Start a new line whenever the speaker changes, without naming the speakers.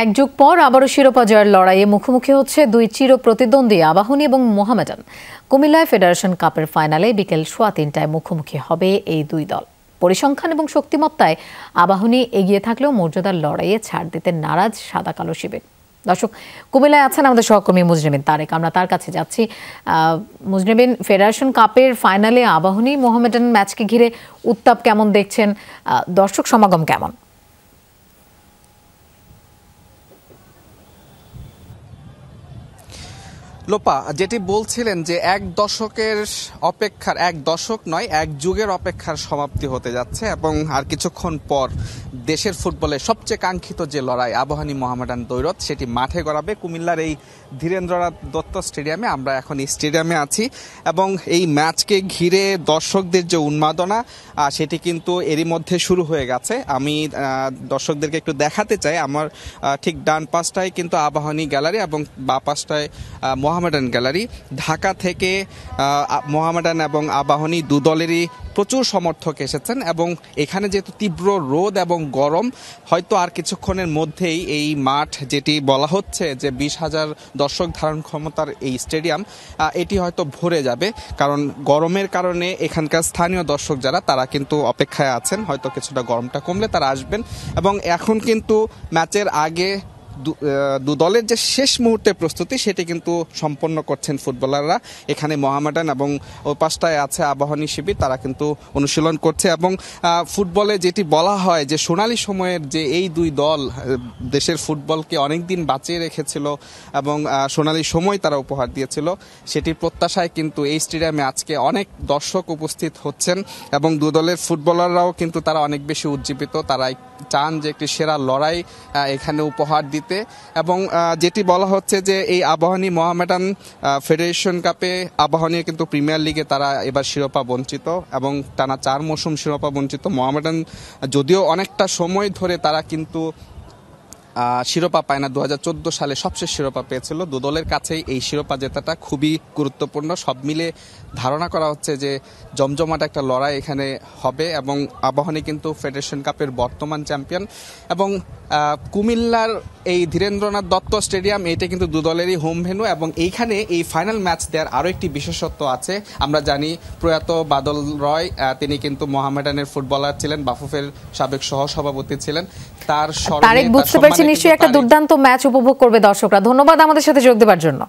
এক যুগ পর আবারও শিরোপা জয়ের লড়াইয়ে মুখোমুখি হচ্ছে দুই চির প্রতিদ্বন্দ্বী আবাহনী এবং মোহামেডান কুমিল্লায় ফেডারেশন কাপের ফাইনালে বিকেল সোয়া তিনটায় মুখোমুখি হবে এই দুই দল পরিসংখ্যান এবং শক্তিমত্তায় আবাহনী এগিয়ে থাকলেও মর্যাদার লড়াইয়ে ছাড় দিতে নারাজ সাদা কালো শিবির দর্শক কুমিল্লায় আছেন আমাদের সহকর্মী মুজরিমিন তারেক আমরা তার কাছে যাচ্ছি মুজরিমিন ফেডারেশন কাপের ফাইনালে আবাহনী মোহামেডান ম্যাচকে ঘিরে উত্তাপ কেমন দেখছেন দর্শক সমাগম কেমন
লোপা যেটি বলছিলেন যে এক দশকের অপেক্ষার এক দশক নয় এক যুগের অপেক্ষার সমাপ্তি হতে যাচ্ছে এবং আর কিছুক্ষণ পর দেশের ফুটবলে সবচেয়ে কাঙ্ক্ষিত যে লড়াই আবহানী মোহামেডান দৈরত সেটি মাঠে গড়াবে কুমিল্লার এই ধীরেন্দ্রনাথ দত্ত স্টেডিয়ামে আমরা এখন স্টেডিয়ামে আছি এবং এই ম্যাচকে ঘিরে দর্শকদের যে উন্মাদনা সেটি কিন্তু এরই মধ্যে শুরু হয়ে গেছে আমি দর্শকদেরকে একটু দেখাতে চাই আমার ঠিক ডান পাশটায় কিন্তু আবাহনী গ্যালারি এবং বা পাশটায় মোহামেডান গ্যালারি ঢাকা থেকে মোহামেডান এবং আবাহনী দুদলেরই প্রচুর সমর্থক এসেছেন এবং এখানে যেহেতু তীব্র রোদ এবং গরম হয়তো আর কিছুক্ষণের মধ্যেই এই মাঠ যেটি বলা হচ্ছে যে বিশ হাজার দর্শক ধারণ ক্ষমতার এই স্টেডিয়াম এটি হয়তো ভরে যাবে কারণ গরমের কারণে এখানকার স্থানীয় দর্শক যারা তারা কিন্তু অপেক্ষায় আছেন হয়তো কিছুটা গরমটা কমলে তারা আসবেন এবং এখন কিন্তু ম্যাচের আগে দু দলের যে শেষ মুহূর্তে প্রস্তুতি সেটি কিন্তু সম্পন্ন করছেন ফুটবলাররা এখানে মহামেডান এবং ও পাশটায় আছে আবাহনী শিবির তারা কিন্তু অনুশীলন করছে এবং ফুটবলে যেটি বলা হয় যে সোনালী সময়ের যে এই দুই দল দেশের ফুটবলকে অনেক দিন বাঁচিয়ে রেখেছিল এবং সোনালী সময় তারা উপহার দিয়েছিল সেটির প্রত্যাশায় কিন্তু এই স্টেডিয়ামে আজকে অনেক দর্শক উপস্থিত হচ্ছেন এবং দু দলের ফুটবলাররাও কিন্তু তারা অনেক বেশি উজ্জীবিত তারা চান যে একটি সেরা লড়াই এখানে উপহার দিতে ভিত্তিতে এবং যেটি বলা হচ্ছে যে এই আবাহনী মোহামেডান ফেডারেশন কাপে আবাহনী কিন্তু প্রিমিয়ার লিগে তারা এবার শিরোপা বঞ্চিত এবং টানা চার মৌসুম শিরোপা বঞ্চিত মোহামেডান যদিও অনেকটা সময় ধরে তারা কিন্তু শিরোপা পায় না দু সালে সবশেষ শিরোপা পেয়েছিল দু দলের কাছেই এই শিরোপা জেতাটা খুবই গুরুত্বপূর্ণ সব মিলে ধারণা করা হচ্ছে যে জমজমাট একটা লড়াই এখানে হবে এবং আবাহনী কিন্তু ফেডারেশন কাপের বর্তমান চ্যাম্পিয়ন এবং কুমিল্লার এই ধীরেন্দ্রনাথ দত্ত স্টেডিয়াম এটা কিন্তু দু দলেরই হোম ভেনু এবং এইখানে এই ফাইনাল ম্যাচ দেওয়ার আরও একটি বিশেষত্ব আছে আমরা জানি প্রয়াত বাদল রয় তিনি কিন্তু মোহামেডানের ফুটবলার ছিলেন বাফুফের সাবেক সহসভাপতি ছিলেন তার সরকার নিশ্চয়ই একটা
দুর্দান্ত ম্যাচ উপভোগ করবে দর্শকরা ধন্যবাদ আমাদের সাথে যোগ দেওয়ার জন্য